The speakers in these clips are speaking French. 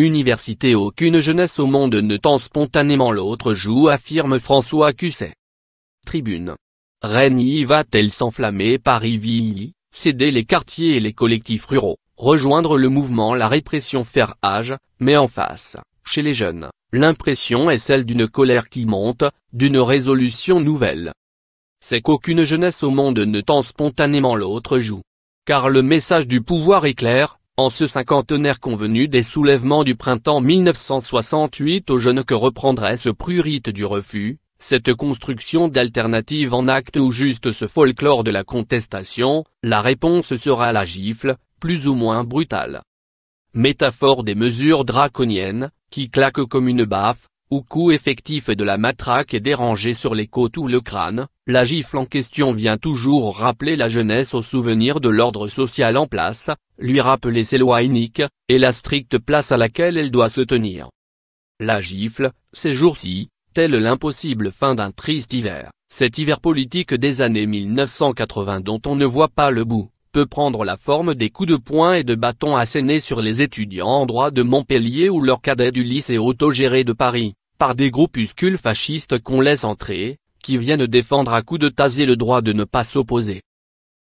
Université Aucune jeunesse au monde ne tend spontanément l'autre joue affirme François Cusset. Tribune. Rennes va-t-elle s'enflammer Paris vit céder les quartiers et les collectifs ruraux, rejoindre le mouvement La répression faire âge, mais en face, chez les jeunes, l'impression est celle d'une colère qui monte, d'une résolution nouvelle. C'est qu'aucune jeunesse au monde ne tend spontanément l'autre joue. Car le message du pouvoir est clair, en ce cinquantenaire convenu des soulèvements du printemps 1968 aux jeunes que reprendrait ce prurite du refus, cette construction d'alternatives en acte ou juste ce folklore de la contestation, la réponse sera la gifle, plus ou moins brutale. Métaphore des mesures draconiennes, qui claquent comme une baffe, ou coup effectif de la matraque dérangé sur les côtes ou le crâne, la gifle en question vient toujours rappeler la jeunesse au souvenir de l'ordre social en place, lui rappeler ses lois iniques, et la stricte place à laquelle elle doit se tenir. La gifle, ces jours-ci, telle l'impossible fin d'un triste hiver, cet hiver politique des années 1980 dont on ne voit pas le bout, peut prendre la forme des coups de poing et de bâtons assénés sur les étudiants en droit de Montpellier ou leurs cadets du lycée autogéré de Paris par des groupuscules fascistes qu'on laisse entrer, qui viennent défendre à coups de taser le droit de ne pas s'opposer.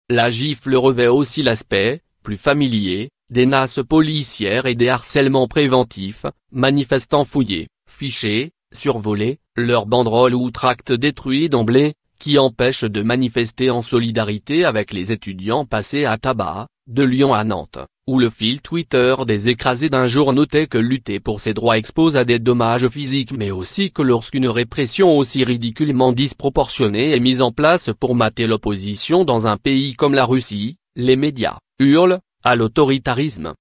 La gifle revêt aussi l'aspect, plus familier, des nasses policières et des harcèlements préventifs, manifestants fouillés, fichés, survolés, leurs banderoles ou tracts détruits d'emblée, qui empêchent de manifester en solidarité avec les étudiants passés à tabac, de Lyon à Nantes, où le fil Twitter des écrasés d'un jour notait que lutter pour ses droits expose à des dommages physiques mais aussi que lorsqu'une répression aussi ridiculement disproportionnée est mise en place pour mater l'opposition dans un pays comme la Russie, les médias, hurlent, à l'autoritarisme.